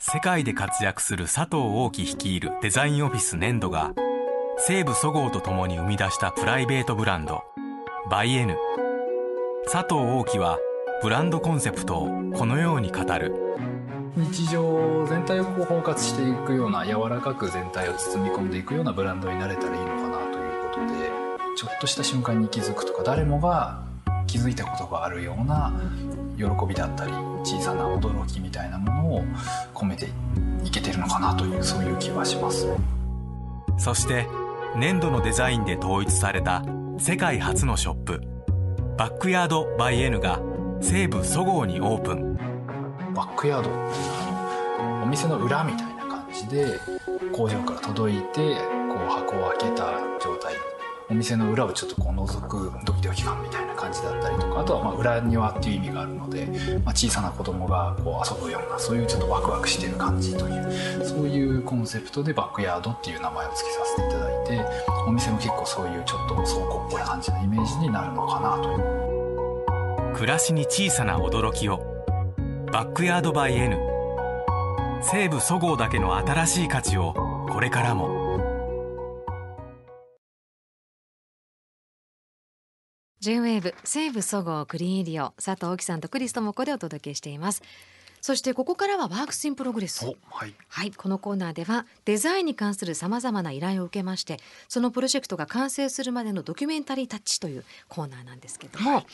世界で活躍する佐藤大樹率いるデザインオフィス粘土が西武そごうとともに生み出したプライベートブランドバイエヌ佐藤大樹はブランドコンセプトをこのように語る日常全体を包括していくような柔らかく全体を包み込んでいくようなブランドになれたらいいのかなということでちょっとした瞬間に気づくとか誰もが気づいたことがあるような喜びだったり小さな驚きみたいなものを込めていけてるのかなというそういう気はしますそして粘土のデザインで統一された世界初のショップバックヤードバイエヌが西部そごうにオープンバックヤードっていうのはお店の裏みたいな感じで工場から届いてこう箱を開けた状お店の裏をちょっとこう覗くドキドキ感みたいな感じだったりとかあとはまあ裏庭っていう意味があるので、まあ、小さな子供がこう遊ぶようなそういうちょっとワクワクしてる感じというそういうコンセプトでバックヤードっていう名前を付けさせていただいてお店も結構そういうちょっと倉庫っぽい感じのイメージになるのかなという暮らしに小さな驚きをバックヤードバイ N 西武そごうだけの新しい価値をこれからもジェンウェーブ西武総合うクリーンエリオ佐藤沖さんとクリストもここでお届けしていますそしてここからはワークスインプログレス、はい、はい、このコーナーではデザインに関するさまざまな依頼を受けましてそのプロジェクトが完成するまでのドキュメンタリータッチというコーナーなんですけども、はい、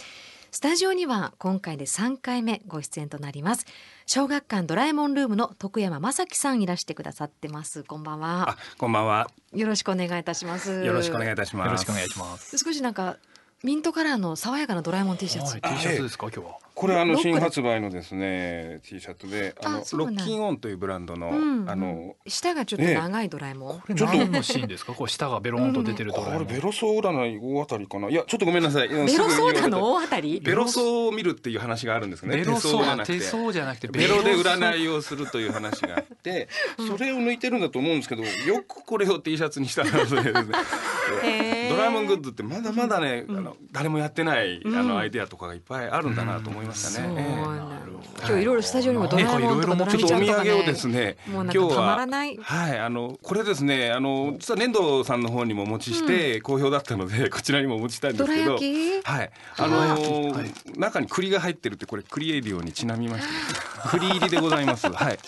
スタジオには今回で3回目ご出演となります小学館ドラえもんルームの徳山正樹さんいらしてくださってますこんばんはこんばんはよろしくお願いいたしますよろしくお願いいたしますよろしくお願いします少しなんかミントカラーの爽やかなドラえもん T シャツ。T シャツですか、今日は。これあの新発売のですね T シャツであのロッキンオンというブランドの、あの下がちょっと長いドラえもん、ちょっとのシーンですかこう下がベロンと出てるドラえもん、これベロソーダの大当たりかないやちょっとごめんなさいベロソーダの大当たりベロソを見るっていう話があるんですねベロソーダ手相じゃなくてベロで占いをするという話があってそれを抜いてるんだと思うんですけどよくこれを T シャツにしたなでってドラえもんグッズってまだまだね、あの誰もやってない、あのアイデアとかがいっぱいあるんだなと思いましたね。今日いろいろスタジオにもドラえもんとかドラミちゃんとかね。お土産をですね、今日ははいあのこれですねあの実は粘土さんの方にもお持ちして好評だったので こちらにもお持ちしたいんですけど、はいあの中に栗が入ってるってこれ栗エイディオにちなみまして栗入りでございます。はい。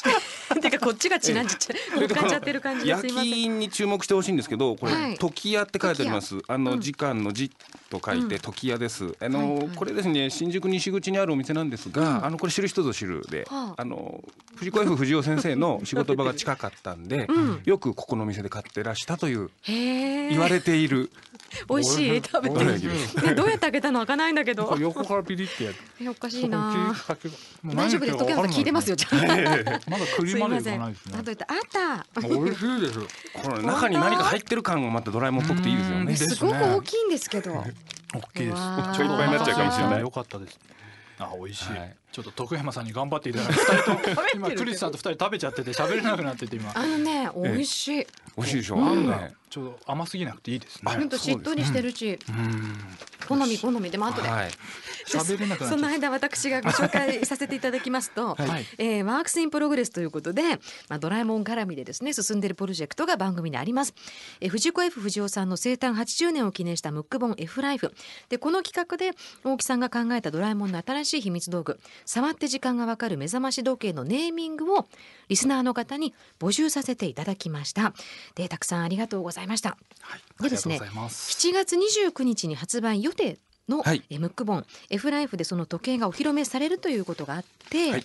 かこっちがちなんじちゃかっちゃってる感じ焼き印に注目してほしいんですけどこれ「時屋」って書いてありますあの時間の「時」と書いて「時屋」ですあのこれですね新宿西口にあるお店なんですがあのこれ知る人ぞ知るであの藤子 F 不二雄先生の仕事場が近かったんでよくここの店で買ってらしたという言われている 美味しい食べて、どうやって開けたの開かないんだけど横からピリってやるえおかしいな大丈夫です時計さん聞いてますよ まだ栗までいかないですねあとあった美味しいですこれ中に何か入ってる感がまたドラえもんっぽくていいですよねすごく大きいんですけど大きいですちょいっぱいになっちゃうかもしれない良かったですあ美味しいちょっと徳山さんに頑張っていただきたいと 今クリスさんと2人食べちゃってて喋れなくなってて今あのね美味しい美味しいでしょあんがちょっと甘すぎなくていいですねほんとしっとりしてるし好み好みでも後で 喋れなくなその間私がご紹介させていただきますと えワークスインプログレスということでまあドラえもん絡みでですね進んでるプロジェクトが番組でありますえ藤子 F 不二雄さんの生誕80年を記念したムック本 F ライフでこの企画で大木さんが考えたドラえもんの新しい秘密道具触って時間がわかる目覚まし時計のネーミングをリスナーの方に募集させていただきましたでたくさんありがとうございました、はい、でですね7月29日に発売予定の、はい、ムック本 F ライフでその時計がお披露目されるということがあって、はい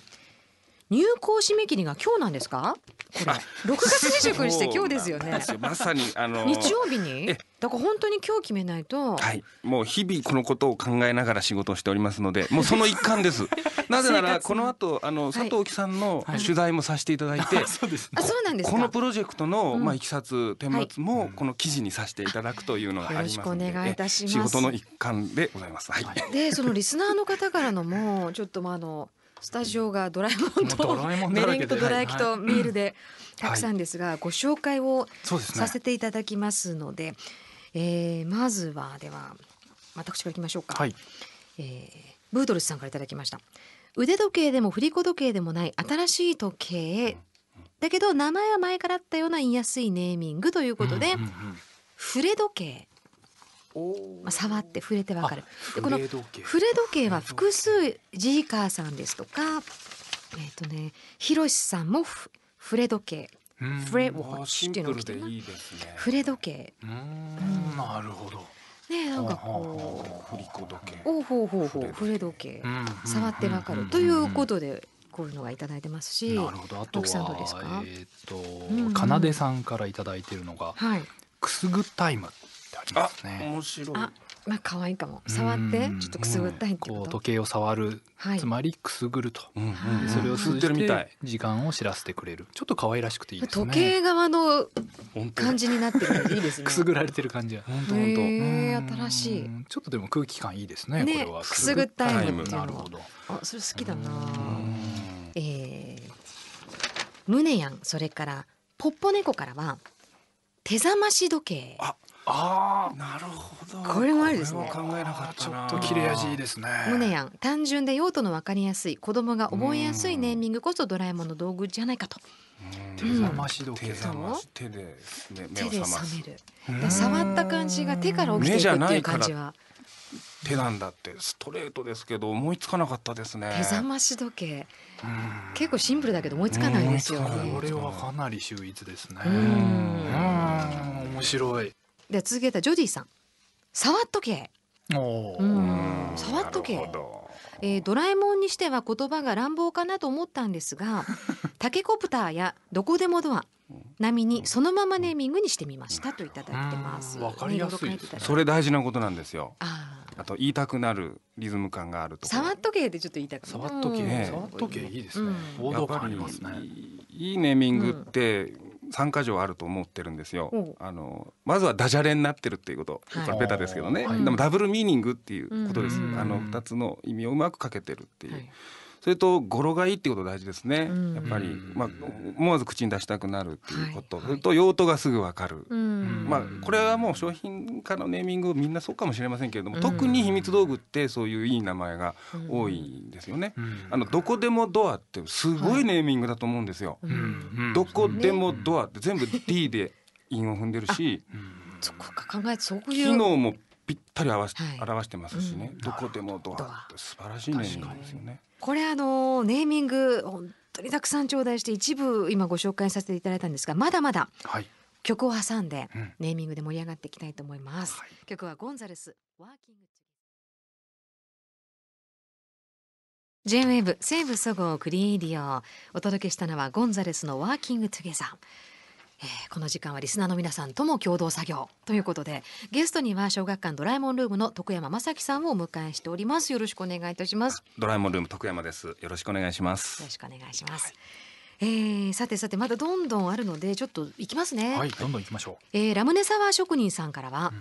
入校締め切りが今日なんですかこれ6 月29日って今日ですよねまさにあの日曜日にだから本当に今日決めないとはいもう日々このことを考えながら仕事をしておりますのでもうその一環です なぜならこの後あの佐藤貴さんの取材もさせていただいて、はい、そうですこのプロジェクトの、まあいきさつ顛末もこの記事にさせていただくというのがありますので、はい、たします。仕事の一環でございます。はい、でそのリスナーの方からのもちょっとまああのスタジオがドラえもんとメレンゲとドラ焼きとミールでたくさんですが、ご紹介をさせていただきますのでえまずはでは私からいきましょうか、えブードルスさんからいただきました腕時計でも振り子時計でもない新しい時計だけど名前は前からあったような言いやすいネーミングということで、フレ時計まあ、触って触れてわかるでこの触れ時計は複数ジーカーさんですとかえっ、ー、とねひろしさんも触れ時計フレウォッチっていうのを着てる、ね、フレ時計うんなるほどねなんかこう振り子時計おほうほうほうフレ時計触ってわかるということでこういうのがいいてますしなるほどあとはえっ、ー、と、うんうん、かなでさんから頂いてるのが、はい、くすぐタイムっありますね。面白い。まあ可愛いかも。触ってちょっとくすぐったいこう時計を触る、はい、つまりくすぐると、うんうん、それを通じて時間を知らせてくれる。ちょっと可愛らしくていいですね。時計側の感じになってるいいですね。くすぐられてる感じが。本当本当。え新しい。ちょっとでも空気感いいですね。ねこれはくすぐったいのなるほど。あそれ好きだな。えー、胸やんそれからポッポ猫からは手覚まし時計。あああなるほどこれもありですね考えなかったちょっと切れ味いいですねムネヤン単純で用途の分かりやすい子供が覚えやすいネーミングこそドラえもんの道具じゃないかと。手覚まし時計、手で、目を覚める触った感じが手から起きていくっていう感じは手なんだってストレートですけど思いつかなかったですね手覚まし時計結構シンプルだけど思いつかないですよねこれはかなり秀逸ですねうん面白いでは続けたジョディさん触っとけ触っとけえー、ドラえもんにしては言葉が乱暴かなと思ったんですが タケコプターやどこでもドア並みにそのままネーミングにしてみましたといただいてますわかりやすい、ね、それ大事なことなんですよああと言いたくなるリズム感があると触っとけでちょっと言いたくなる触っとけ、ね、触っとけいいですね、うん、いいネーミングって3か条あると思ってるんですよ。あのまずはダジャレになってるっていうこと、はい、これベタですけどね、でもダブルミーニングっていうことです、あの2つの意味をうまくかけてるっていう。それと語呂がいいってこと大事ですね、やっぱり、まあ、思わず口に出したくなるっていうこと、はい、それと用途がすぐわかる、まあ、これはもう商品化のネーミングみんなそうかもしれませんけれども、特に秘密道具ってそういういい名前が多いんですよね。あのどこでもドアってすごいネーミングだと思うんですよ。はい、どこでもドアって全部 D で韻を踏んでるし、そこか考えそういう機能もぴったり合わせ、はい、表してますしね、うん、どこでもドア素晴らしいネーミングですよね。これあのネーミング本当にたくさん頂戴して一部今ご紹介させていただいたんですがまだまだ曲を挟んでネーミングで盛り上がっていきたいと思います。はい、曲はゴンザレスワーキング j w a v 西武そごクリエイディオお届けしたのはゴンザレスのワーキングトゥゲザーえー、この時間はリスナーの皆さんとも共同作業ということでゲストには小学館ドラえもんルームの徳山正樹さんをお迎えしておりますよろしくお願いいたしますドラえもんルーム徳山ですよろしくお願いしますよろしくお願いします、はいえー、さてさてまだどんどんあるのでちょっといきますねはいどんどんいきましょう、えー、ラムネサワー職人さんからは、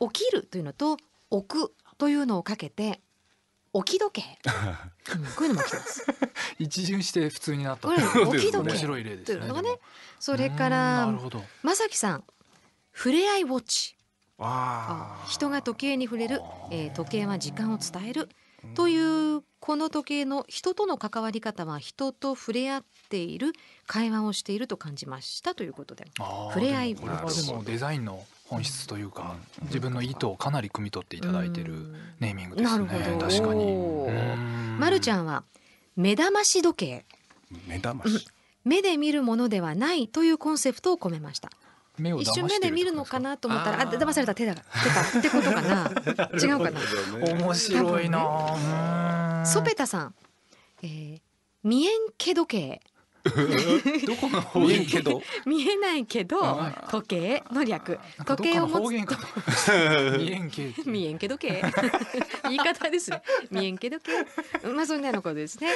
うん、起きるというのと置くというのをかけて置き時計、うん、こういうのも来てます 一巡して普通になったこ置き時計面白い例ですね、ね、それからまさきさん触れ合いウォッチ人が時計に触れる、えー、時計は時間を伝えるというこの時計の人との関わり方は人と触れ合っている会話をしていると感じましたということで触れ合いこれはでもデザインの本質というか、うん、自分の意図をかなり汲み取っていただいてるネーミングですね。確かに。まるちゃんは目覚まし時計。目覚まし。目で見るものではないというコンセプトを込めました。一瞬目で見るのかなと思ったらあ騙された手だ手だってことかな 違うかな面白いな、ね、ソペタさん、えー、未んけ時計 どこが方言けど 見えないけど時計の略時計を持つと 見えんけ見えんけどけ言い方ですね見えんけどけまあそんなのことですね、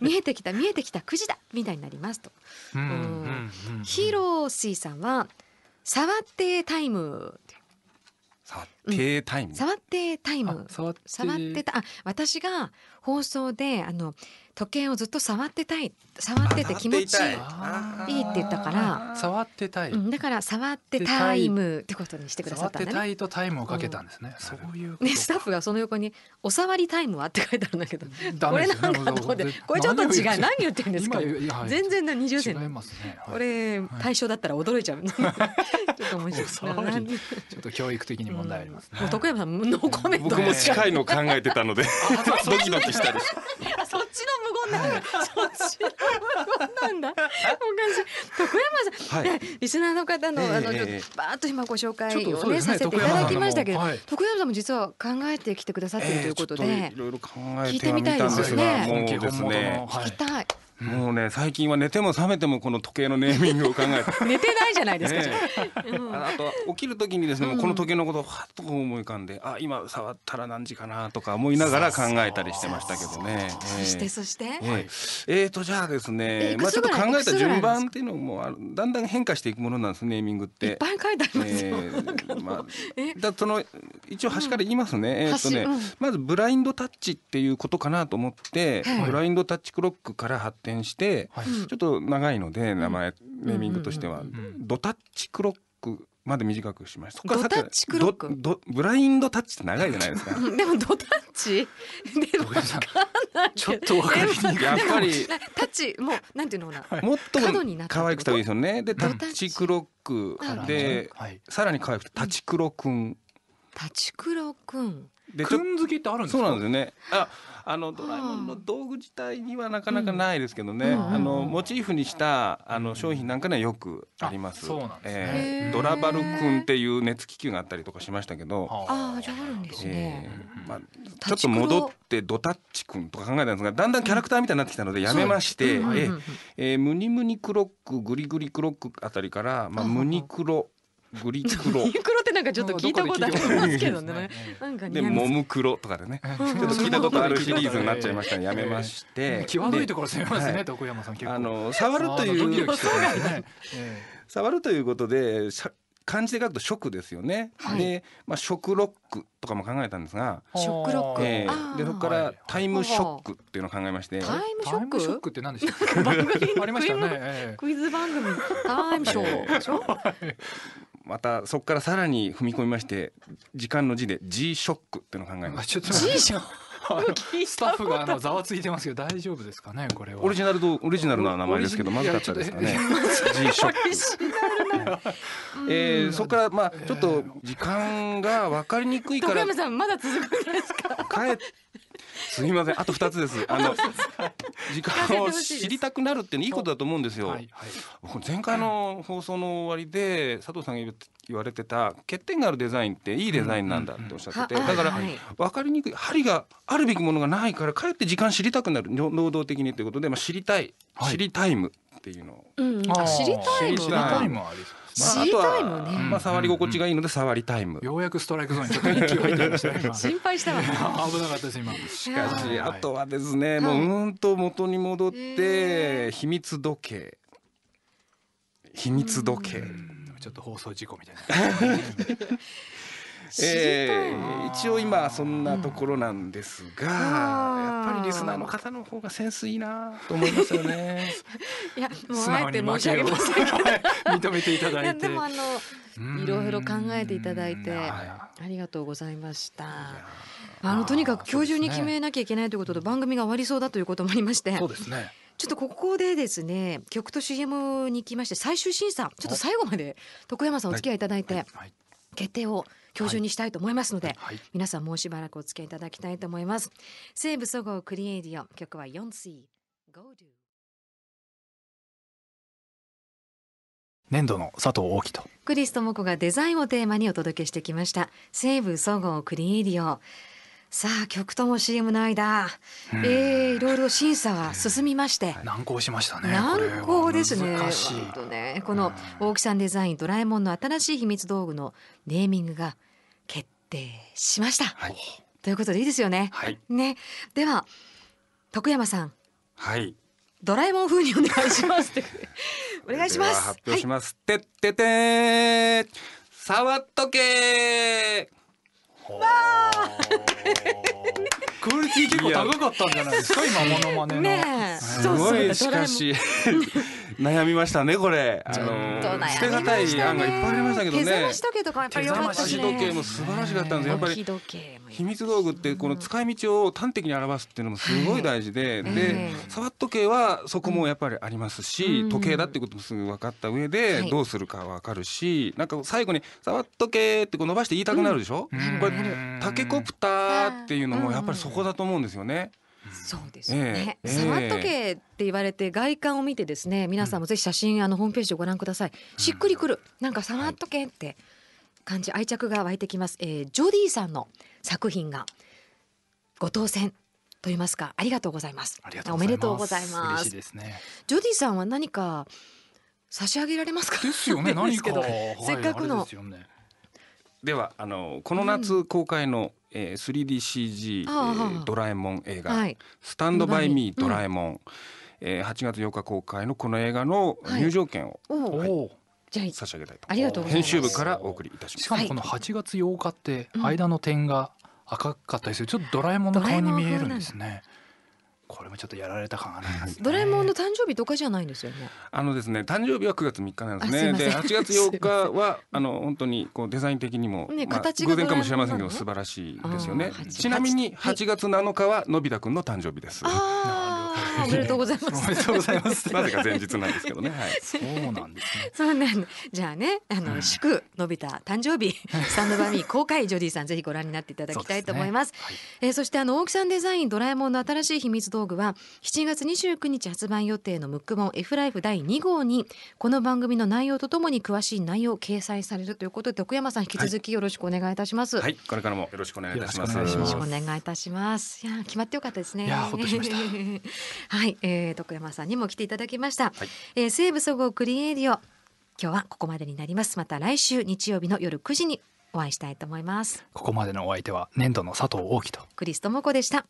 見えてきた見えてきた9時だみたいになりますとヒロシーさんは触ってタイム触ってタイム、うん、触ってタイム触ってたあ私が放送であの時計をずっと触ってたい触ってて気持ちいいって言ったから触ってたい、うん、だから触ってタイムってことにしてくださったんだねとタイムをかけたんですね、そういうねスタッフがその横にお触りタイムはって書いてあるんだけど、これなんかと思ってこれちょっと違う何言ってるんですか、全然な二0銭これ、対象だったら驚いちゃう ちょっと面白い ちょっと教育的に問題ありますね、うん、徳山さんノーコメント、僕も近いの考えてたのでドキドキしたりして。そっちの無言なんだ。そっちの無言なんだ。おかしい。徳山さん、はい、リスナーの方の、えー、あの、バーっと今ご紹介をね、ね、させていただきましたけど、はい、徳山さんも実は考えてきてくださってるということで、えー、といろいろ考えてみたいですよね。本気ですね。聞きたい。もうね最近は寝ても覚めてもこの時計のネーミングを考えて 寝てないじゃないですか、ね、あと起きる時にですね、うん、この時計のことをはっと思い浮かんであ今触ったら何時かなとか思いながら考えたりしてましたけどねそしてそしてえー、えー、とじゃあですねまあちょっと考えた順番っていうのもだんだん変化していくものなんですネーミングっていっぱい書いてありますよ、えー、まあだその一応端から言いますね、うん、えっ、ー、とね、うん、まずブラインドタッチっていうことかなと思って、ブラインドタッチクロックから発展転して、はい、ちょっと長いので名前、ネーミングとしては、ドタッチクロックまで短くしました。そこからさっきブラインドタッチって長いじゃないですか。でもドタッチ でもちょっとわかりにくい。やっぱりタッチもうなんていうのかな。もっと可愛くて方いいですよね。でタッチクロックで、さらに可愛くタチクロくん。タチクロくん。でくんづけってあるんですそうなんですよねああのドラえもんの道具自体にはなかなかないですけどね、あのモチーフにしたあの商品なんかにはよくあります。そうなんですね、えー、ドラバルくんっていう熱気球があったりとかしましたけど、ああじゃあるんですね。えー、まあちょっと戻ってドタッチくんとか考えたんですが、だんだんキャラクターみたいになってきたのでやめまして、えー、ムニムニクロックグリグリクロックあたりからまあムニクログリクロ。グリクロってなんかちょっと聞いたことありますけどね。なんかでモムクロとかでね、ちょっと聞いたことあるシリーズになっちゃいましたのでやめまして。際どいところすみますね、徳山さんあの触るという。触るということで、漢字で書くと食ですよね。で、まあ食ロックとかも考えたんですが、食ロック。でそこからタイムショックっていうのを考えまして。タイムショックって何でしたっけ？ありましたね。クイズ番組タイムショーでしょ？またそこからさらに踏み込みまして時間の字で G ショックっていうのを考えますちょっと G ショック スタッフがあのざわついてますけど大丈夫ですかねこれはオリジナルとオリジナルな名前ですけどまずかったですかね G ショックえー、そこからまあちょっと時間が分かりにくいからまだ続くんですかかえすみませんあと二つですあの 時間を知りたくなるっていいことだと思うんですよ、はいはい、前回の放送の終わりで佐藤さんが言われてた欠点があるデザインっていいデザインなんだっておっしゃってて、うんうん、だから、は分かりにくい針があるべきものがないからかえって時間知りたくなる能動的にということで、まあ、知りたい、知りタイムっていうのを、うん、知りタイム知りタイムありまあ、C タイね、まあ、触り心地がいいので触りタイム、うんうん、ようやくストライクゾーンにちょっと勢い入ってました 心配したわ危なかったです今しかしあとはですね、もううんと元に戻って、えー、秘密時計秘密時計、ちょっと放送事故みたいな えー、一応今そんなところなんですが、やっぱりリスナーの方の方がセンスいいなと思いますよね。いやもうあえて申し上げますけど 認めていただいて。でもあのいろいろ考えていただいてありがとうございました。あのとにかく今日中に決めなきゃいけないということと、番組が終わりそうだということもありまして。そうですね。ちょっとここでですね曲と CM に行きまして最終審査ちょっと最後まで徳山さんお付き合いいただいて。はいはい決定を今日中にしたいと思いますので、はい、皆さんもうしばらくお付き合いいただきたいと思います西武そごうクリエイディオ曲は 4C 年度の佐藤大樹とクリスト智子がデザインをテーマにお届けしてきました西武そごうクリエイディオさあ曲とも CM の間、うん、えー、いろいろ審査は進みまして、難航しましたね難航ですねとねこの大木さんデザイン「ドラえもん」の新しい秘密道具のネーミングが決定しました、はい、ということでいいですよねはい、ねでは徳山さんはいドラえもん風にお願いします お願いします発表します、はい、ててて触っとけ クオリティ結構高かったんじゃないですか今モノマネの、すごいしかし悩みましたねこれちょっと捨てがたい案がいっぱいありましたけどね手覚まし時計とかやっぱり良かったし、ね、手覚まし時計も素晴らしかったんですやっぱり秘密道具ってこの使い道を端的に表すっていうのもすごい大事で、でサバッ時計はそこもやっぱりありますし、時計だってこともすぐ分かった上でどうするか分かるし、なんか最後に触っッ時計ってこう伸ばして言いたくなるでしょ、うこれタケコプターっていうのもやっぱりそこだと思うんですよね。そうですよね、触っとけって言われて外観を見てですね皆さんもぜひ写真あのホームページをご覧ください、しっくりくるなんか触っとけって感じ、愛着が湧いてきます、えー、ジョディさんの作品がご当選と言いますかありがとうございますおめでとうございます、ね、ジョディさんは何か差し上げられますかですよね 何か、はい、せっかくの、でね、ではあのこの夏公開のえー、3DCG、えー、ドラえもん映画、はい、スタンドバイミードラえもん、うん、えー、8月8日公開のこの映画の入場券を、はい、はいじゃ差し上げたいとありがとうございます編集部からお送りいたしますしかもこの8月8日って間の点が赤かったりするちょっとドラえもんの顔に見えるんですね、これもちょっとやられた感あります、ね、ドラえもんの誕生日とかじゃないんですよね。あのですね、誕生日は9月3日なんですね。すで、8月4日は あの本当にこうデザイン的にも、ねまあ、偶然かもしれませんけど素晴らしいですよね。ちなみに8月7日はのび太くんの誕生日です。なるほど。おめでとうございます。おめでとうございます。なぜか前日なんですけどね。はい、そうなんです、ね、そうなんじゃあね、あの、うん、祝のび太誕生日スタ ンドバミー公開ジョディさんぜひご覧になっていただきたいと思います。そ、ね、えー、そしてあの大木さんデザインドラえもんの新しい秘密道具は7月29日発売予定のムック本 F ライフ第2号にこの番組の内容とともに詳しい内容を掲載されるということで奥山さん引き続きよろしくお願いいたします。はい、これからもよろしくお願いいたします。よろしくお願いいたします。いや決まってよかったですね。いやほっとしました。はい、えー、徳山さんにも来ていただきました、はい、えー、西武総合クリエイディオ今日はここまでになりますまた来週日曜日の夜9時にお会いしたいと思いますここまでのお相手は年度の佐藤大樹とクリストモコでした